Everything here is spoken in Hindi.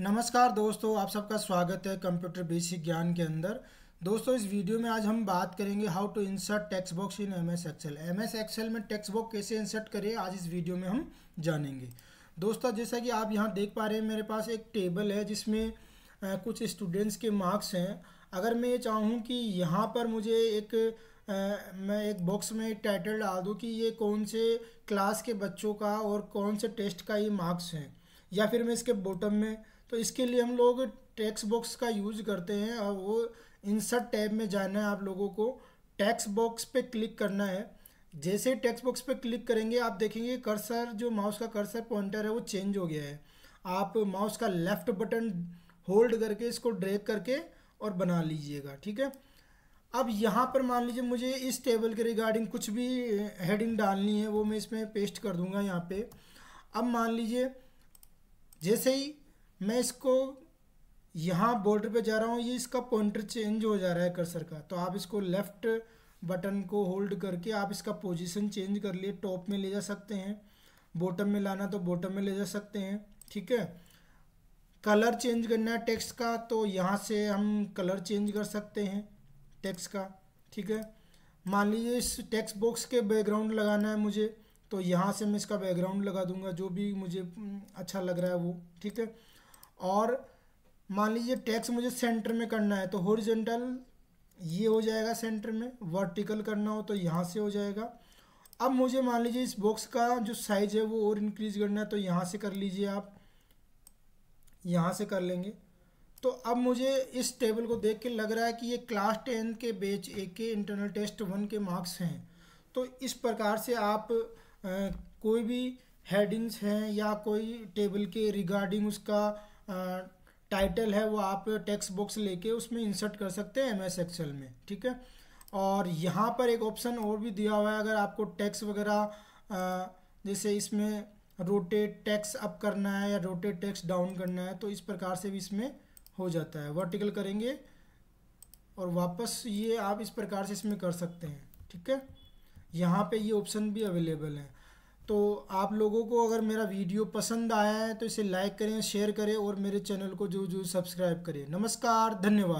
नमस्कार दोस्तों आप सबका स्वागत है कंप्यूटर बेसिक ज्ञान के अंदर दोस्तों इस वीडियो में आज हम बात करेंगे how to insert text box in M S Excel M S Excel में टेक्स्ट बॉक्स कैसे इंसर्ट करें आज इस वीडियो में हम जानेंगे दोस्तों जैसा कि आप यहाँ देख पा रहे हैं मेरे पास एक टेबल है जिसमें कुछ स्टूडेंट्स के मार्क्स हैं अगर मैं ये चाहूँ कि यहाँ पर मुझे एक आ, मैं एक बॉक्स में टाइटल डाल दूँ कि ये कौन से क्लास के बच्चों का और कौन से टेस्ट का ये मार्क्स हैं या फिर मैं इसके बॉटम में तो इसके लिए हम लोग टेक्स्ट बॉक्स का यूज करते हैं और वो इंसर्ट टैब में जाना है आप लोगों को टेक्स्ट बॉक्स पे क्लिक करना है जैसे टेक्स्ट बॉक्स पे क्लिक करेंगे आप देखेंगे कर्सर जो माउस का कर्सर पॉइंटर है वो चेंज हो गया है आप माउस का लेफ्ट बटन होल्ड करके इसको ड्रैग करके और बना लीजिएगा ठीक है अब यहाँ पर मान लीजिए मुझे इस टेबल के रिगार्डिंग कुछ भी हेडिंग eh, डालनी है वो मैं इसमें पेस्ट कर दूंगा यहाँ पे अब मान लीजिए जैसे ही मैं इसको यहाँ बॉर्डर पे जा रहा हूँ ये इसका पॉइंटर चेंज हो जा रहा है कर्सर का तो आप इसको लेफ़्ट बटन को होल्ड करके आप इसका पोजीशन चेंज कर लिए टॉप में ले जा सकते हैं बॉटम में लाना तो बॉटम में ले जा सकते हैं ठीक है कलर चेंज करना है टेक्स्ट का तो यहाँ से हम कलर चेंज कर सकते हैं टेक्स का ठीक है मान लीजिए इस टेक्स बॉक्स के बैकग्राउंड लगाना है मुझे तो यहाँ से मैं इसका बैकग्राउंड लगा दूंगा जो भी मुझे हम्म, अच्छा लग रहा है वो ठीक है और मान लीजिए टैक्स मुझे सेंटर में करना है तो हॉरिजेंटल ये हो जाएगा सेंटर में वर्टिकल करना हो तो यहाँ से हो जाएगा अब मुझे मान लीजिए इस बॉक्स का जो साइज है वो और इंक्रीज करना है तो यहाँ से कर लीजिए आप यहाँ से कर लेंगे तो अब मुझे इस टेबल को देख के लग रहा है कि ये क्लास टेंथ के बेच ए के इंटरनल टेस्ट वन के मार्क्स हैं तो इस प्रकार से आप आ, कोई भी हेडिंग्स हैं या कोई टेबल के रिगार्डिंग उसका टाइटल है वो आप टेक्स्ट बॉक्स लेके उसमें इंसर्ट कर सकते हैं एम एस एक्सेल में ठीक है और यहाँ पर एक ऑप्शन और भी दिया हुआ है अगर आपको टैक्स वगैरह जैसे इसमें रोटेट टैक्स अप करना है या रोटेट टैक्स डाउन करना है तो इस प्रकार से भी इसमें हो जाता है वर्टिकल करेंगे और वापस ये आप इस प्रकार से इसमें कर सकते हैं ठीक है यहाँ पे ये ऑप्शन भी अवेलेबल है तो आप लोगों को अगर मेरा वीडियो पसंद आया है तो इसे लाइक करें शेयर करें और मेरे चैनल को जो जो सब्सक्राइब करें नमस्कार धन्यवाद